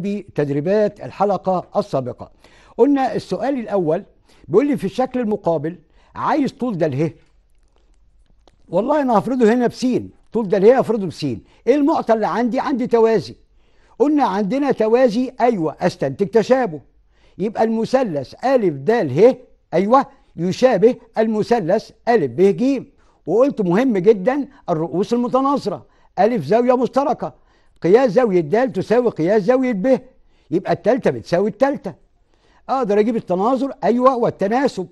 بتدريبات الحلقة السابقة قلنا السؤال الأول بيقول لي في الشكل المقابل عايز طول ده لهيه والله أنا هفرضه هنا بسين طول ده لهيه هفرضه بسين إيه المعطى اللي عندي عندي توازي قلنا عندنا توازي أيوة أستنتج تشابه يبقى المثلث أ د ه أيوة يشابه المثلث أ ب ج وقلت مهم جدا الرؤوس المتناصرة أ زاوية مشتركة قياس زاوية د تساوي قياس زاوية ب يبقى التالتة بتساوي التالتة أقدر أجيب التناظر أيوه والتناسب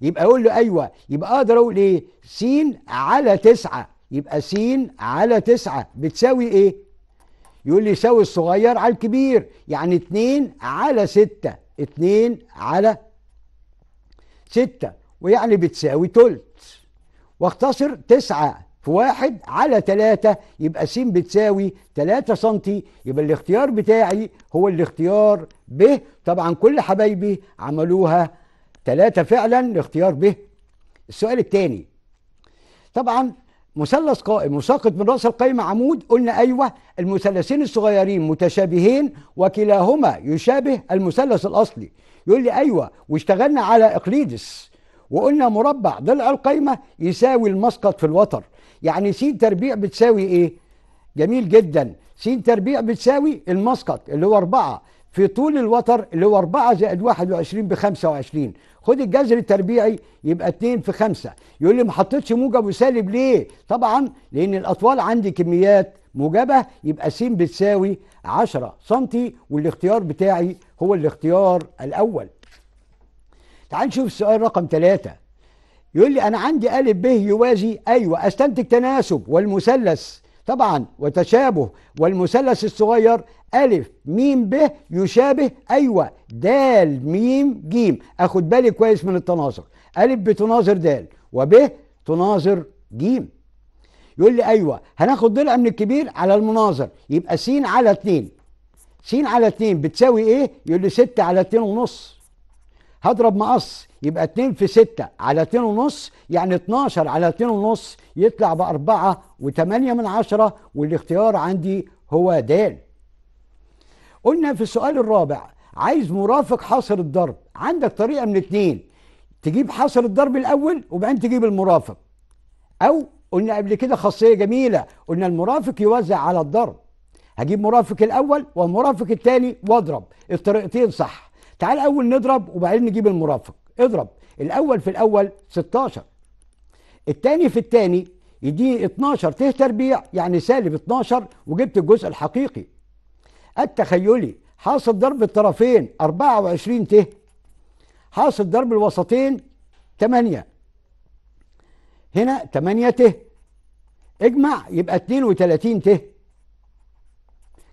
يبقى أقول له أيوه يبقى أقدر أقول إيه س على تسعة يبقى س على تسعة بتساوي إيه؟ يقول لي يساوي الصغير على الكبير يعني اتنين على ستة اتنين على ستة ويعني بتساوي تلت واختصر تسعة في واحد على تلاتة يبقى س بتساوي تلاتة سنتي يبقى الاختيار بتاعي هو الاختيار ب طبعا كل حبايبي عملوها تلاتة فعلا الاختيار ب السؤال الثاني طبعا مثلث قائم مساقط من راس القايمه عمود قلنا ايوه المثلثين الصغيرين متشابهين وكلاهما يشابه المثلث الاصلي يقول لي ايوه واشتغلنا على اقليدس وقلنا مربع ضلع القايمه يساوي المسقط في الوتر يعني س تربيع بتساوي ايه جميل جدا س تربيع بتساوي المسقط اللي هو 4 في طول الوتر اللي هو 4 زائد 21 ب 25 خد الجذر التربيعي يبقى 2 في 5 يقول لي ما حطيتش موجب وسالب ليه طبعا لان الاطوال عندي كميات موجبه يبقى س بتساوي 10 سم والاختيار بتاعي هو الاختيار الاول تعال نشوف السؤال رقم 3 يقول لي أنا عندي ا ب يوازي أيوة أستنتج تناسب والمثلث طبعا وتشابه والمثلث الصغير ألف ميم ب يشابه أيوة دال ميم جيم أخد بالي كويس من التناظر ألف بتناظر دال ب تناظر جيم يقول لي أيوة هناخد ضلع من الكبير على المناظر يبقى س على 2 س على 2 بتساوي إيه؟ يقول لي 6 على 2 ونص هضرب مقص يبقى 2 في 6 على 2 ونص يعني 12 على 2 ونص يطلع ب 4 و8 من 10 والاختيار عندي هو د قلنا في السؤال الرابع عايز مرافق حاصر الضرب عندك طريقة من اتنين تجيب حاصر الضرب الأول وبعدين تجيب المرافق أو قلنا قبل كده خاصية جميلة قلنا المرافق يوزع على الضرب هجيب مرافق الأول والمرافق الثاني واضرب الطريقتين صح تعال اول نضرب وبعدين نجيب المرافق اضرب الاول في الاول 16 الثاني في الثاني يديه 12 ت تربيع يعني سالب 12 وجبت الجزء الحقيقي التخيلي حاصل ضرب الطرفين 24 ت حاصل ضرب الوسطين 8 هنا 8 ت اجمع يبقى 32 ت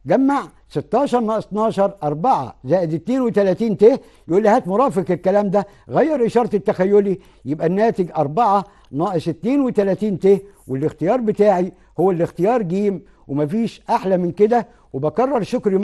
جمع 16 ناقص 12 4 زائد 32 ت يقول لي هات مرافق الكلام ده غير إشارة التخيلي يبقى الناتج 4 ناقص 32 ت والاختيار بتاعي هو الاختيار ج ومفيش أحلى من كده وبكرر شكري مرة